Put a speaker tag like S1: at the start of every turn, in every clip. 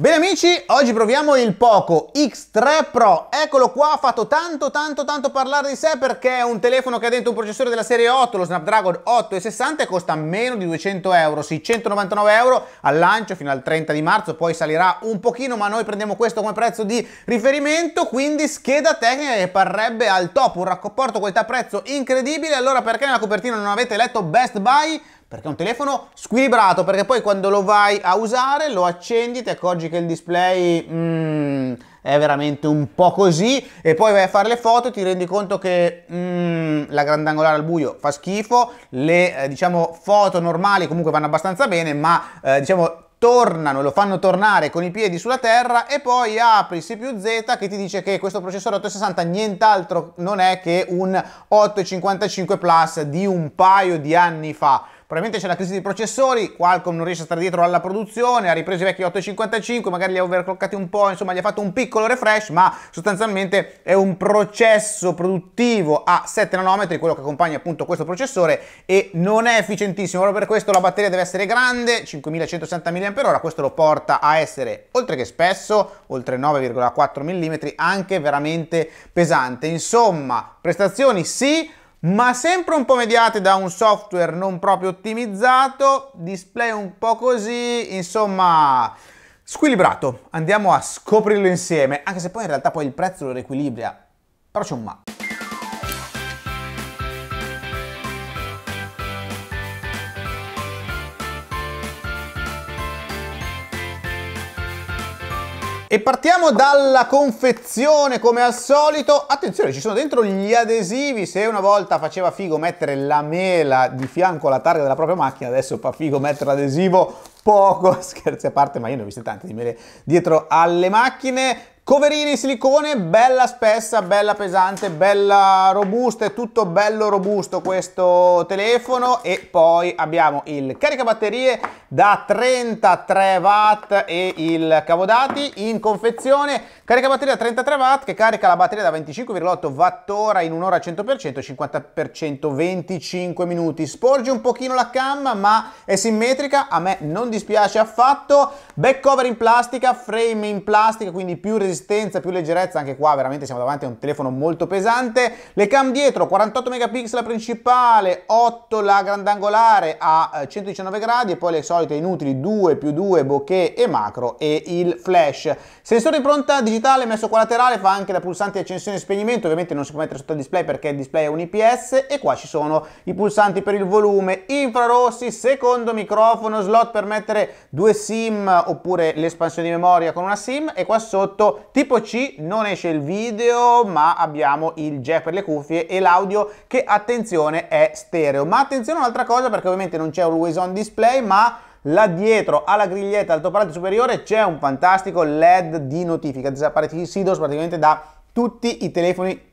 S1: Bene amici, oggi proviamo il Poco X3 Pro, eccolo qua, ha fatto tanto tanto tanto parlare di sé perché è un telefono che ha dentro un processore della serie 8, lo Snapdragon 8 e 60, costa meno di 200 euro, 699 euro al lancio fino al 30 di marzo, poi salirà un pochino ma noi prendiamo questo come prezzo di riferimento, quindi scheda tecnica che parrebbe al top, un rapporto qualità prezzo incredibile, allora perché nella copertina non avete letto Best Buy? perché è un telefono squilibrato, perché poi quando lo vai a usare, lo accendi, ti accorgi che il display mm, è veramente un po' così, e poi vai a fare le foto e ti rendi conto che mm, la grandangolare al buio fa schifo, le eh, diciamo, foto normali comunque vanno abbastanza bene, ma eh, diciamo tornano, lo fanno tornare con i piedi sulla terra e poi apri il CPU Z che ti dice che questo processore 860 nient'altro non è che un 855 Plus di un paio di anni fa. Probabilmente c'è la crisi dei processori, Qualcomm non riesce a stare dietro alla produzione, ha ripreso i vecchi 855, magari li ha overclockati un po', insomma gli ha fatto un piccolo refresh, ma sostanzialmente è un processo produttivo a 7 nanometri, quello che accompagna appunto questo processore, e non è efficientissimo, proprio per questo la batteria deve essere grande, 5160 mAh, questo lo porta a essere, oltre che spesso, oltre 9,4 mm, anche veramente pesante. Insomma, prestazioni sì, ma sempre un po' mediate da un software non proprio ottimizzato, display un po' così, insomma squilibrato. Andiamo a scoprirlo insieme, anche se poi in realtà poi il prezzo lo riequilibra, però c'è un ma. E partiamo dalla confezione come al solito. Attenzione, ci sono dentro gli adesivi. Se una volta faceva figo mettere la mela di fianco alla targa della propria macchina, adesso fa figo mettere l'adesivo poco, scherzi a parte, ma io ne ho viste tante di mele dietro alle macchine. Coverini in silicone, bella spessa, bella pesante, bella robusta, è tutto bello robusto questo telefono e poi abbiamo il caricabatterie da 33 watt e il cavodati in confezione, caricabatterie da 33 watt che carica la batteria da 25,8 watt/ora in un'ora al 100%, 50% 25 minuti. Sporge un pochino la cam ma è simmetrica, a me non dispiace affatto. Back cover in plastica, frame in plastica, quindi più resistente resistenza, più leggerezza, anche qua veramente siamo davanti a un telefono molto pesante. Le cam dietro, 48 megapixel principale, 8 la grandangolare a 119 eh, gradi e poi le solite inutili 2 più 2 bokeh e macro e il flash. Sensore di pronta digitale messo qua laterale, fa anche da pulsante di accensione e spegnimento, ovviamente non si può mettere sotto il display perché il display è un IPS e qua ci sono i pulsanti per il volume, infrarossi, secondo microfono, slot per mettere due SIM oppure l'espansione di memoria con una SIM e qua sotto Tipo C non esce il video, ma abbiamo il jack per le cuffie e l'audio che, attenzione, è stereo. Ma attenzione a un'altra cosa perché ovviamente non c'è always on display, ma là dietro alla griglietta altoparlante superiore c'è un fantastico LED di notifica, SIDOS praticamente da tutti i telefoni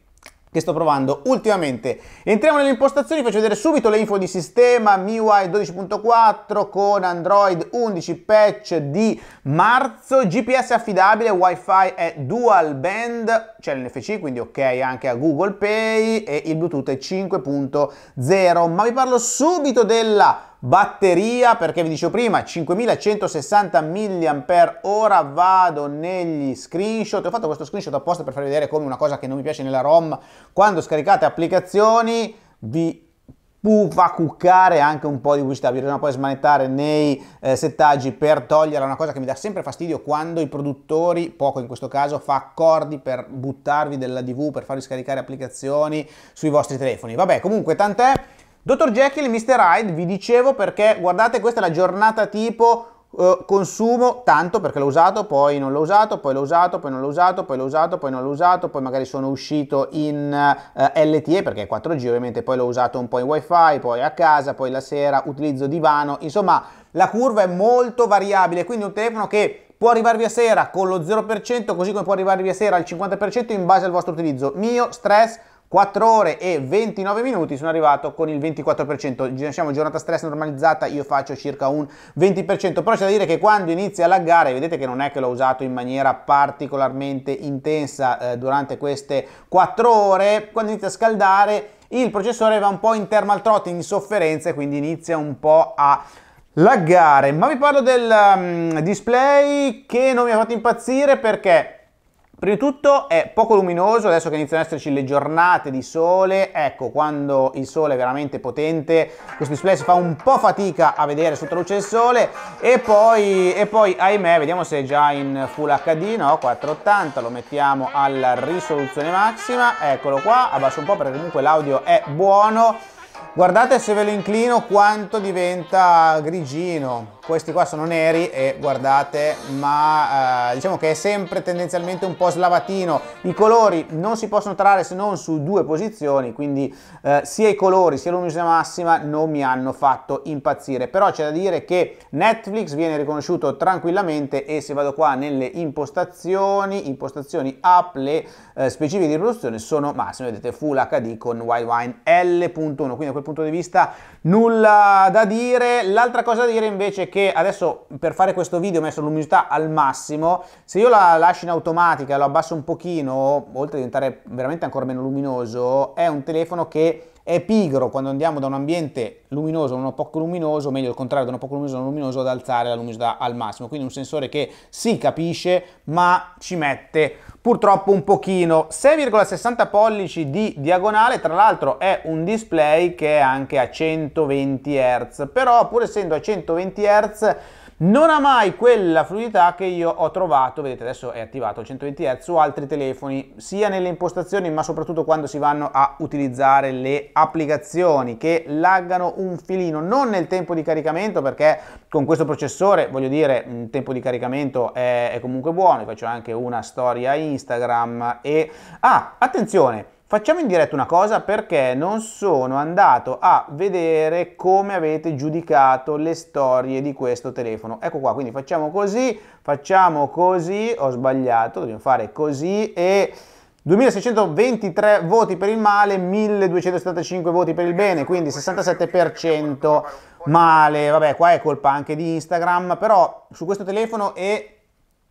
S1: che sto provando ultimamente. Entriamo nelle impostazioni, faccio vedere subito le info di sistema MIUI 12.4 con Android 11 patch di marzo, GPS affidabile, WiFi è dual band c'è l'NFC, quindi ok anche a Google Pay e il Bluetooth è 5.0, ma vi parlo subito della batteria perché vi dicevo prima 5160 mAh vado negli screenshot ho fatto questo screenshot apposta per farvi vedere come una cosa che non mi piace nella ROM quando scaricate applicazioni vi fa cuccare anche un po' di umidità, bisogna poi smanettare nei eh, settaggi per togliere una cosa che mi dà sempre fastidio quando i produttori, poco in questo caso, fa accordi per buttarvi della DV, per farvi scaricare applicazioni sui vostri telefoni. Vabbè, comunque tant'è. Dottor Jekyll e Mr. Hyde vi dicevo perché guardate questa è la giornata tipo eh, consumo tanto perché l'ho usato, poi non l'ho usato, poi l'ho usato, poi non l'ho usato, poi l'ho usato, poi non l'ho usato, poi magari sono uscito in eh, LTE perché è 4G ovviamente, poi l'ho usato un po' in wifi, poi a casa, poi la sera utilizzo divano, insomma la curva è molto variabile, quindi un telefono che può arrivarvi a sera con lo 0%, così come può arrivarvi a sera al 50% in base al vostro utilizzo. Mio stress 4 ore e 29 minuti sono arrivato con il 24%, diciamo giornata stress normalizzata io faccio circa un 20%, però c'è da dire che quando inizia a laggare, vedete che non è che l'ho usato in maniera particolarmente intensa eh, durante queste 4 ore, quando inizia a scaldare il processore va un po' in thermal trotting, in sofferenza e quindi inizia un po' a laggare, ma vi parlo del um, display che non mi ha fatto impazzire perché Prima di tutto è poco luminoso, adesso che iniziano ad esserci le giornate di sole, ecco quando il sole è veramente potente, questo display si fa un po' fatica a vedere sotto la luce del sole e poi, e poi ahimè, vediamo se è già in Full HD, no? 480, lo mettiamo alla risoluzione massima, eccolo qua, abbasso un po' perché comunque l'audio è buono, guardate se ve lo inclino quanto diventa grigino, questi qua sono neri e guardate ma eh, diciamo che è sempre tendenzialmente un po' slavatino i colori non si possono trarre se non su due posizioni quindi eh, sia i colori sia l'unicità massima non mi hanno fatto impazzire però c'è da dire che Netflix viene riconosciuto tranquillamente e se vado qua nelle impostazioni impostazioni app le eh, specifiche di produzione sono massime vedete full HD con wide wine L.1 quindi da quel punto di vista nulla da dire l'altra cosa da dire invece è che che adesso per fare questo video ho messo l'umidità al massimo, se io la lascio in automatica, e lo abbasso un pochino, oltre a diventare veramente ancora meno luminoso, è un telefono che è pigro quando andiamo da un ambiente luminoso a uno poco luminoso, meglio il contrario da uno poco luminoso a uno luminoso, ad alzare la luminosità al massimo. Quindi un sensore che si capisce ma ci mette purtroppo un pochino. 6,60 pollici di diagonale, tra l'altro è un display che è anche a 120 Hz, però pur essendo a 120 Hz non ha mai quella fluidità che io ho trovato, vedete adesso è attivato il 120 Hz su altri telefoni, sia nelle impostazioni ma soprattutto quando si vanno a utilizzare le applicazioni che laggano un filino, non nel tempo di caricamento perché con questo processore, voglio dire, il tempo di caricamento è, è comunque buono, faccio anche una storia Instagram e... Ah, attenzione! Facciamo in diretta una cosa perché non sono andato a vedere come avete giudicato le storie di questo telefono. Ecco qua, quindi facciamo così, facciamo così, ho sbagliato, dobbiamo fare così e 2623 voti per il male, 1275 voti per il bene, quindi 67% male. Vabbè, qua è colpa anche di Instagram, però su questo telefono è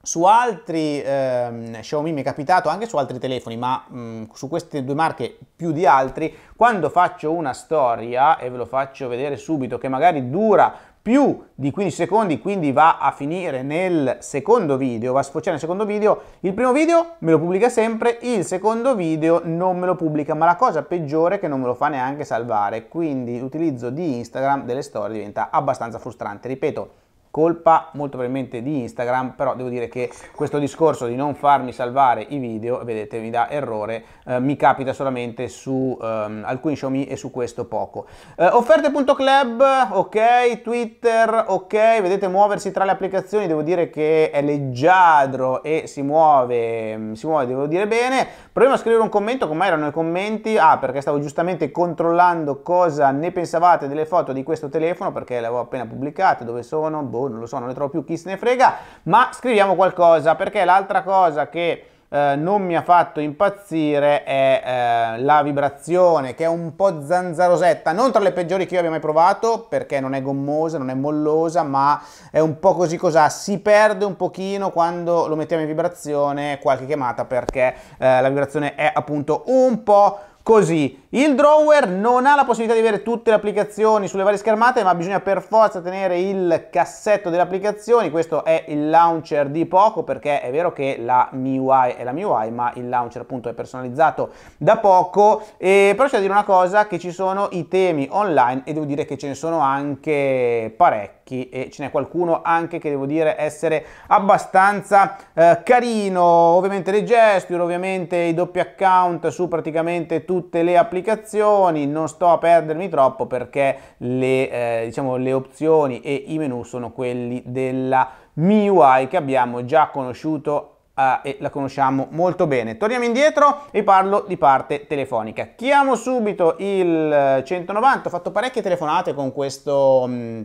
S1: su altri ehm, Xiaomi mi è capitato anche su altri telefoni, ma mh, mm, su queste due marche più di altri, quando faccio una storia, e ve lo faccio vedere subito, che magari dura più di 15 secondi, quindi va a finire nel secondo video, va a sfociare nel secondo video, il primo video me lo pubblica sempre, il secondo video non me lo pubblica, ma la cosa peggiore è che non me lo fa neanche salvare, quindi l'utilizzo di Instagram delle storie diventa abbastanza frustrante, ripeto, colpa molto probabilmente di Instagram, però devo dire che questo discorso di non farmi salvare i video, vedete, mi dà errore, eh, mi capita solamente su ehm, alcuni Xiaomi e su questo poco. Eh, offerte.club, ok, Twitter, ok, vedete muoversi tra le applicazioni, devo dire che è leggiadro e si muove, si muove, devo dire bene. Proviamo a scrivere un commento, come erano i commenti? Ah, perché stavo giustamente controllando cosa ne pensavate delle foto di questo telefono, perché le avevo appena pubblicate, dove sono? Boh, voi boh, non lo so, non le trovo più, chi se ne frega, ma scriviamo qualcosa perché l'altra cosa che... Eh, non mi ha fatto impazzire è eh, la vibrazione che è un po' zanzarosetta, non tra le peggiori che io abbia mai provato perché non è gommosa, non è mollosa, ma è un po' così cos'ha, si perde un pochino quando lo mettiamo in vibrazione qualche chiamata perché eh, la vibrazione è appunto un po' Così il drawer non ha la possibilità di avere tutte le applicazioni sulle varie schermate, ma bisogna per forza tenere il cassetto delle applicazioni. Questo è il launcher di poco, perché è vero che la MIUI è la MIUI, ma il launcher appunto è personalizzato da poco. E però c'è da dire una cosa, che ci sono i temi online e devo dire che ce ne sono anche parecchi vecchi e ce n'è qualcuno anche che devo dire essere abbastanza eh, carino, ovviamente le gesture, ovviamente i doppi account su praticamente tutte le applicazioni, non sto a perdermi troppo perché le, eh, diciamo, le opzioni e i menu sono quelli della MIUI che abbiamo già conosciuto Uh, e la conosciamo molto bene. Torniamo indietro e parlo di parte telefonica. Chiamo subito il 190, eh, ho fatto parecchie telefonate con questo... Mh, mm,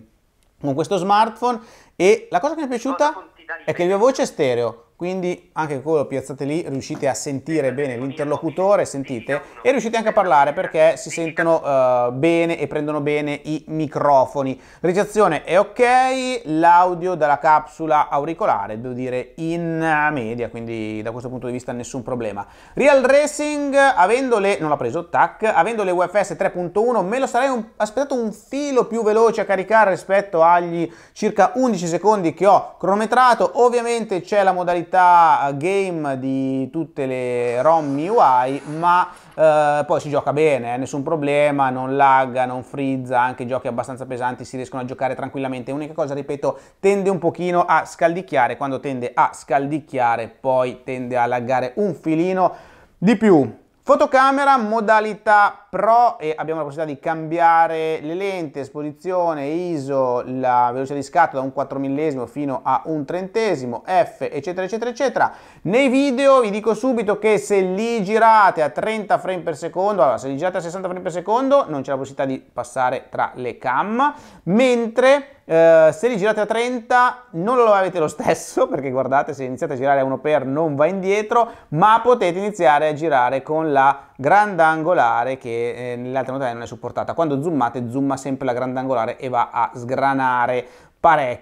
S1: con questo smartphone e la cosa che mi è piaciuta è che il mio voce è stereo, quindi anche quello piazzate lì riuscite a sentire bene l'interlocutore, sentite, e riuscite anche a parlare perché si sentono uh, bene e prendono bene i microfoni. Ricezione è ok, l'audio dalla capsula auricolare, devo dire in media, quindi da questo punto di vista nessun problema. Real Racing, avendole, non l'ha preso, tac, avendo le UFS 3.1 me lo sarei un, aspettato un filo più veloce a caricare rispetto agli circa 11 secondi che ho cronometrato, ovviamente c'è la modalità proprietà eh, game di tutte le ROM UI, ma eh, poi si gioca bene, eh, nessun problema, non lagga, non frizza, anche giochi abbastanza pesanti si riescono a giocare tranquillamente. Unica cosa, ripeto, tende un pochino a scaldicchiare, quando tende a scaldicchiare poi tende a laggare un filino di più. Fotocamera modalità Pro e abbiamo la possibilità di cambiare le lenti, esposizione, ISO, la velocità di scatto da un 4 fino a un trentesimo, F eccetera eccetera eccetera. Nei video vi dico subito che se li girate a 30 frame per secondo, allora se li girate a 60 frame per secondo non c'è la possibilità di passare tra le cam, mentre eh, se li girate a 30 non lo avete lo stesso, perché guardate se iniziate a girare a 1 per non va indietro, ma potete iniziare a girare con la grandangolare che eh, nelle modalità non è supportata. Quando zoomate zooma sempre la grandangolare e va a sgranare parecchio.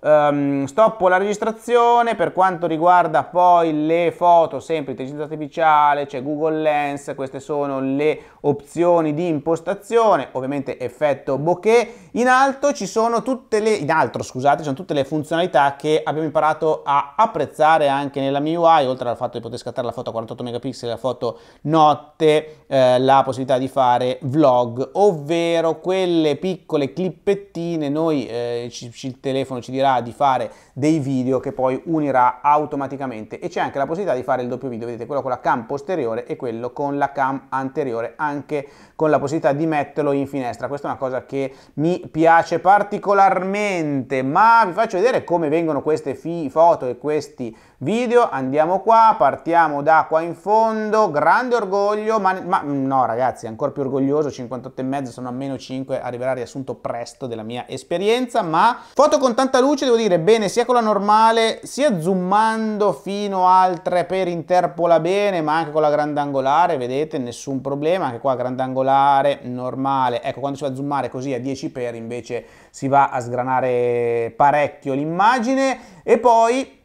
S1: Um, ehm, stoppo la registrazione per quanto riguarda poi le foto, sempre intelligenza artificiale, c'è cioè Google Lens, queste sono le opzioni di impostazione, ovviamente effetto bokeh. In alto ci sono tutte le in alto, scusate, sono tutte le funzionalità che abbiamo imparato a apprezzare anche nella MIUI, oltre al fatto di poter scattare la foto a 48 megapixel, la foto notte, eh, la possibilità di fare vlog, ovvero quelle piccole clippettine noi eh, ci ci, il telefono ci dirà di fare dei video che poi unirà automaticamente e c'è anche la possibilità di fare il doppio video, vedete quello con la cam posteriore e quello con la cam anteriore, anche con la possibilità di metterlo in finestra, questa è una cosa che mi piace particolarmente, ma vi faccio vedere come vengono queste foto e questi video, andiamo qua, partiamo da qua in fondo, grande orgoglio, ma, ma no ragazzi, ancora più orgoglioso, 58,5 sono a meno 5, arriverà riassunto presto della mia esperienza, ma Foto con tanta luce, devo dire, bene sia con la normale, sia zoomando fino al 3 per interpola bene, ma anche con la grandangolare, vedete, nessun problema, anche qua grandangolare, normale. Ecco, quando si va a zoomare così a 10 per invece si va a sgranare parecchio l'immagine e poi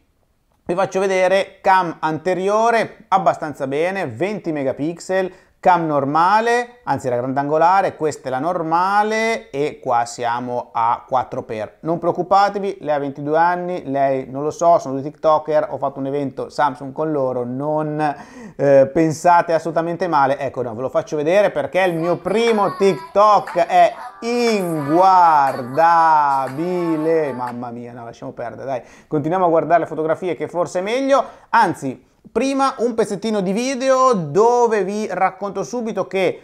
S1: vi faccio vedere cam anteriore abbastanza bene, 20 megapixel, cam normale, anzi la grandangolare, questa è la normale e qua siamo a 4x. Non preoccupatevi, lei ha 22 anni, lei non lo so, sono due TikToker, ho fatto un evento Samsung con loro, non eh, pensate assolutamente male. Ecco, no, ve lo faccio vedere perché il mio primo TikTok è inguardabile. Mamma mia, no, lasciamo perdere, dai. Continuiamo a guardare le fotografie che forse è meglio, anzi Prima un pezzettino di video dove vi racconto subito che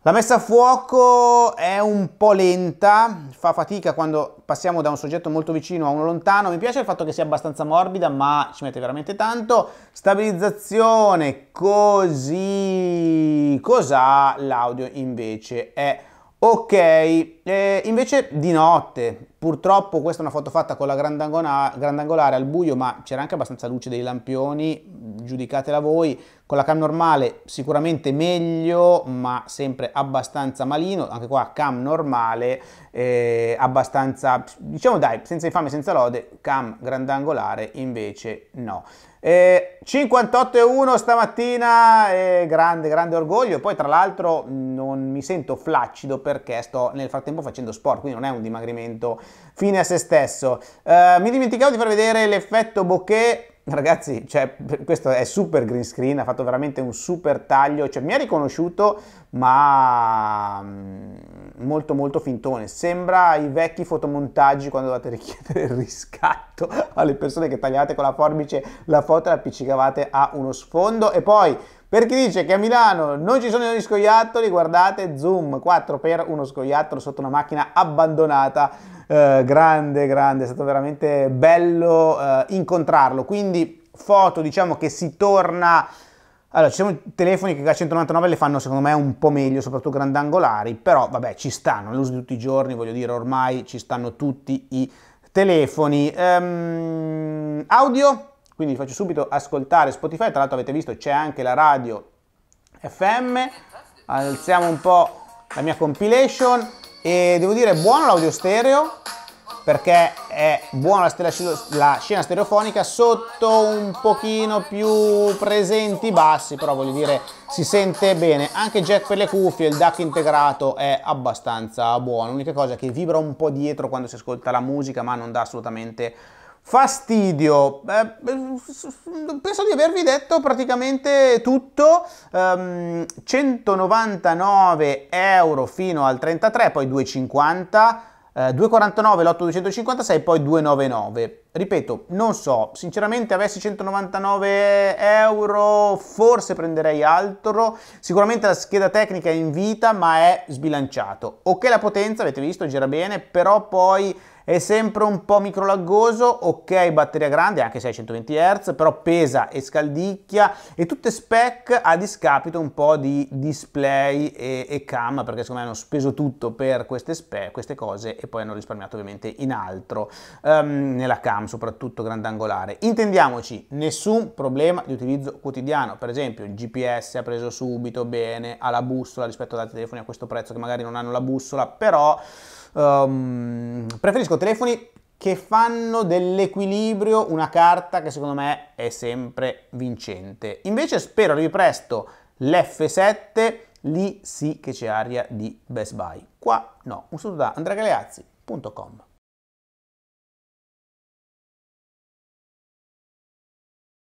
S1: la messa a fuoco è un po' lenta, fa fatica quando passiamo da un soggetto molto vicino a uno lontano, mi piace il fatto che sia abbastanza morbida ma ci mette veramente tanto. Stabilizzazione così, cos'ha l'audio invece? È ok, eh, invece di notte, purtroppo questa è una foto fatta con la grandangolare al buio ma c'era anche abbastanza luce dei lampioni, giudicatela voi. Con la cam normale sicuramente meglio, ma sempre abbastanza malino. Anche qua cam normale, eh, abbastanza, diciamo dai, senza infame, senza lode, cam grandangolare invece no. Eh, 58,1 stamattina, eh, grande, grande orgoglio. Poi, tra l'altro, non mi sento flaccido perché sto nel frattempo facendo sport, quindi non è un dimagrimento fine a se stesso. Eh, mi dimenticavo di far vedere l'effetto bokeh Ragazzi, cioè, questo è super green screen, ha fatto veramente un super taglio, cioè, mi ha riconosciuto, ma mm, molto molto fintone. Sembra i vecchi fotomontaggi quando dovete richiedere il riscatto alle persone che tagliate con la forbice la foto e la appiccicavate a uno sfondo. E poi, per chi dice che a Milano non ci sono gli scoiattoli, guardate, zoom 4 per uno scoiattolo sotto una macchina abbandonata eh, grande, grande, è stato veramente bello eh, incontrarlo. Quindi foto, diciamo che si torna... Allora, ci sono telefoni che a 199 le fanno secondo me un po' meglio, soprattutto grandangolari, però vabbè ci stanno, l'uso di tutti i giorni, voglio dire, ormai ci stanno tutti i telefoni. Um, audio, quindi vi faccio subito ascoltare Spotify, tra l'altro avete visto c'è anche la radio FM, alziamo un po' la mia compilation. E devo dire buono l'audio stereo perché è buona la, la, scena stereofonica sotto un pochino più presenti i bassi però voglio dire si sente bene anche jack per le cuffie il DAC integrato è abbastanza buono l'unica cosa è che vibra un po' dietro quando si ascolta la musica ma non dà assolutamente Fastidio, eh, penso di avervi detto praticamente tutto, um, ehm, 199 euro fino al 33, poi 2,50, eh, 2,49 l'8,256, poi 2,99. Ripeto, non so, sinceramente avessi 199 euro forse prenderei altro, sicuramente la scheda tecnica è in vita ma è sbilanciato. Ok la potenza, avete visto, gira bene, però poi è sempre un po' microlaggoso, ok batteria grande, anche 620 Hz, però pesa e scaldicchia e tutte spec a discapito un po' di display e, e cam, perché secondo me hanno speso tutto per queste spec, queste cose e poi hanno risparmiato ovviamente in altro, um, nella cam soprattutto grandangolare. Intendiamoci, nessun problema di utilizzo quotidiano, per esempio il GPS ha preso subito bene, ha la bussola rispetto ad altri telefoni a questo prezzo che magari non hanno la bussola, però Um, preferisco telefoni che fanno dell'equilibrio una carta che secondo me è sempre vincente. Invece spero arrivi presto l'F7, lì sì che c'è aria di Best Buy. Qua no, un saluto da andragaleazzi.com